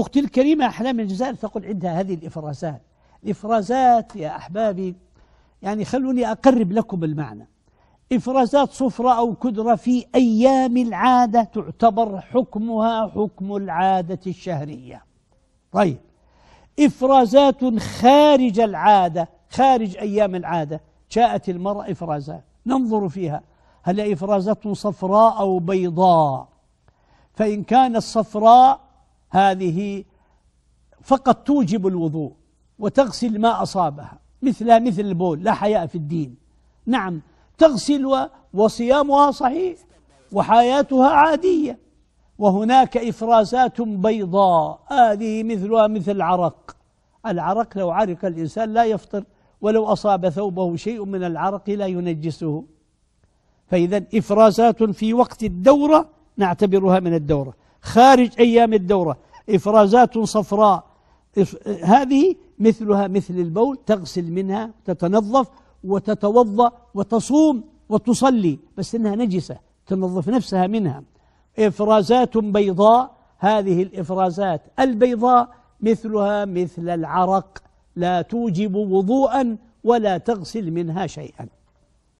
أختي الكريمة أحلام الجزائر تقول عندها هذه الإفرازات الإفرازات يا أحبابي يعني خلوني أقرب لكم المعنى إفرازات صفرة أو كدرة في أيام العادة تعتبر حكمها حكم العادة الشهرية طيب إفرازات خارج العادة خارج أيام العادة جاءت المرأة إفرازات ننظر فيها هل إفرازات صفراء أو بيضاء فإن كانت صفراء هذه فقط توجب الوضوء وتغسل ما أصابها مثلها مثل البول لا حياء في الدين نعم تغسل وصيامها صحيح وحياتها عادية وهناك إفرازات بيضاء هذه مثلها مثل العرق العرق لو عرق الإنسان لا يفطر ولو أصاب ثوبه شيء من العرق لا ينجسه فإذا إفرازات في وقت الدورة نعتبرها من الدورة خارج أيام الدورة إفرازات صفراء هذه مثلها مثل البول تغسل منها تتنظف وتتوضأ وتصوم وتصلي بس إنها نجسة تنظف نفسها منها إفرازات بيضاء هذه الإفرازات البيضاء مثلها مثل العرق لا توجب وضوءا ولا تغسل منها شيئا